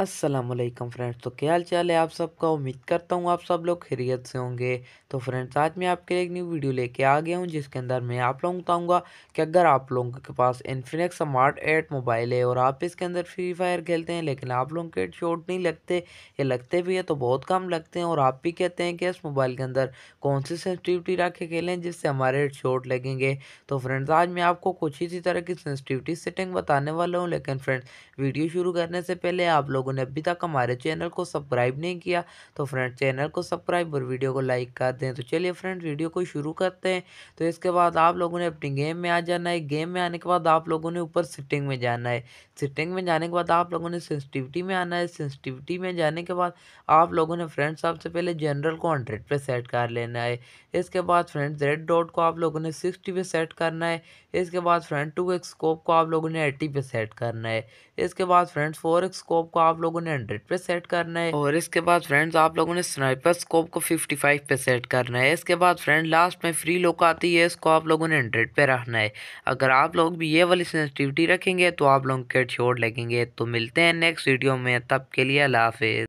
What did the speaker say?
Aslam friends तो क्या हाल चाल है आप सबका उम्मीद करता हूँ आप सब लोग खैरियत से होंगे तो फ्रेंड्स आज मैं आपके लिए एक न्यू वीडियो लेके आ गया हूँ जिसके अंदर मैं आप लोगों को बताऊँगा कि अगर आप लोगों के पास इन्फिनिक्स स्मार्ट एट मोबाइल है और आप इसके अंदर फ्री फायर खेलते हैं लेकिन आप लोगों के शॉट नहीं लगते ये लगते भी है तो बहुत कम लगते हैं और आप भी कहते हैं कि इस मोबाइल के अंदर कौन सी सेंसिटिविटी रख के खेलें जिससे हमारे हेड शॉट लगेंगे तो फ्रेंड्स आज मैं आपको कुछ इसी तरह की सेंसिटिविटी सेटिंग बताने वाला हूँ लेकिन फ्रेंड्स वीडियो शुरू करने से पहले आप लोग लोगों ने अभी तक हमारे चैनल को सब्सक्राइब नहीं किया तो फ्रेंड चैनल को सब्सक्राइब और वीडियो को लाइक कर दें तो चलिए फ्रेंड वीडियो को शुरू करते हैं तो इसके बाद आप लोगों ने अपनी गेम में आ जाना है गेम में आने के बाद आप लोगों ने ऊपर सिटिंग में जाना है सिटिंग में जाने के बाद आप लोगों ने सेंसिटिविटी में आना है सेंसिटिविटी में जाने के बाद आप लोगों ने फ्रेंड सबसे पहले जनरल को हंड्रेड पर सेट कर लेना है इसके बाद फ्रेंड रेड डॉट को आप लोगों ने सिक्सटी पे सेट करना है इसके बाद फ्रेंड टू एक्स स्कोप को आप लोगों ने एट्टी पे सेट करना है इसके बाद फ्रेंड्स फोर एक्स स्कोप को आप आप लोगों ने हंड्रेड पे सेट करना है और इसके बाद फ्रेंड्स आप लोगों ने स्नाइपर स्कोप को फिफ्टी फाइव पे सेट करना है इसके बाद फ्रेंड लास्ट में फ्री लोक आती है इसको आप लोगों ने हंड्रेड पे रखना है अगर आप लोग भी ये वाली सेंसिटिविटी रखेंगे तो आप लोगों के छोड़ लगेंगे तो मिलते हैं नेक्स्ट वीडियो में तब के लिए अला हाफिज़